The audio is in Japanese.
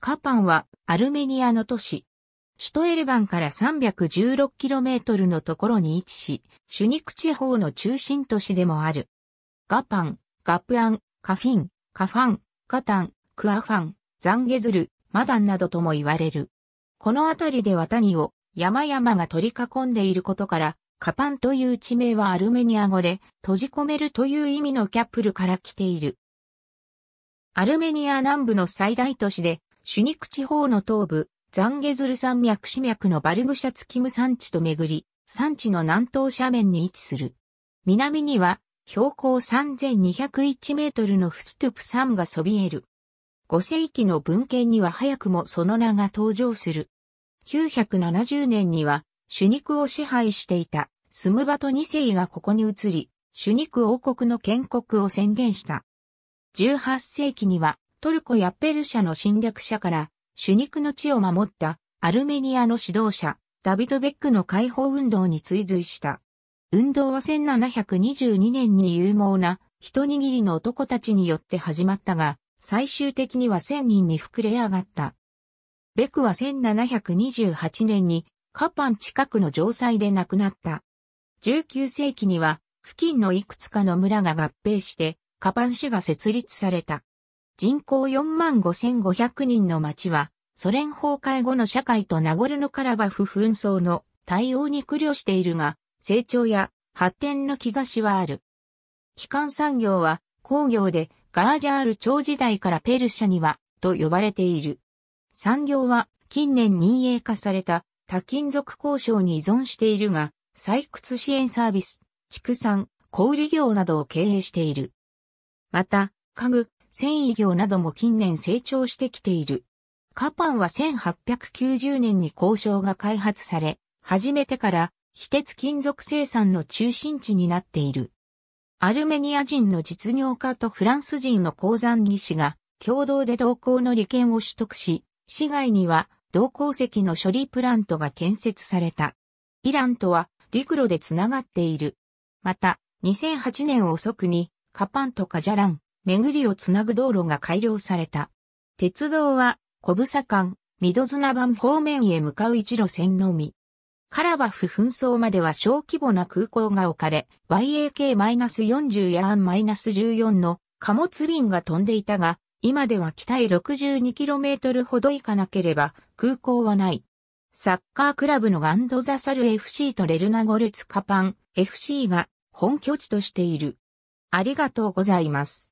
カパンはアルメニアの都市。首都エレバンから 316km のところに位置し、シュニク地方の中心都市でもある。ガパン、ガプアン、カフィン、カファン、カタン、クアファン、ザンゲズル、マダンなどとも言われる。この辺りでは谷を山々が取り囲んでいることから、カパンという地名はアルメニア語で閉じ込めるという意味のキャップルから来ている。アルメニア南部の最大都市でシュニク地方の東部、ザンゲズル山脈市脈のバルグシャツキム山地と巡り、山地の南東斜面に位置する。南には、標高3201メートルのフストゥプ山がそびえる。5世紀の文献には早くもその名が登場する。970年には、シュニクを支配していたスムバト2世がここに移り、シュニク王国の建国を宣言した。18世紀にはトルコやペルシャの侵略者から主肉の地を守ったアルメニアの指導者、ダビド・ベックの解放運動に追随した。運動は1722年に有望な一握りの男たちによって始まったが、最終的には1000人に膨れ上がった。ベクは1728年にカパン近くの城塞で亡くなった。19世紀には付近のいくつかの村が合併してカパン市が設立された。人口45,500人の町は、ソ連崩壊後の社会とナゴルノカラバフ紛争の対応に苦慮しているが、成長や発展の兆しはある。基幹産業は工業でガージャール朝時代からペルシャにはと呼ばれている。産業は近年民営化された多金属交渉に依存しているが、採掘支援サービス、畜産、小売業などを経営している。また、家具、繊維業なども近年成長してきている。カパンは1890年に交渉が開発され、初めてから非鉄金属生産の中心地になっている。アルメニア人の実業家とフランス人の鉱山技師が共同で同行の利権を取得し、市外には同鉱石の処理プラントが建設された。イランとは陸路でつながっている。また、2008年遅くにカパンとカジャラン、巡りをつなぐ道路が改良された。鉄道は、小房間、緑砂番方面へ向かう一路線のみ。カラバフ紛争までは小規模な空港が置かれ、YAK-40 や a ン1 4の貨物便が飛んでいたが、今では北へ 62km ほど行かなければ空港はない。サッカークラブのガンドザサル FC とレルナゴルツカパン FC が本拠地としている。ありがとうございます。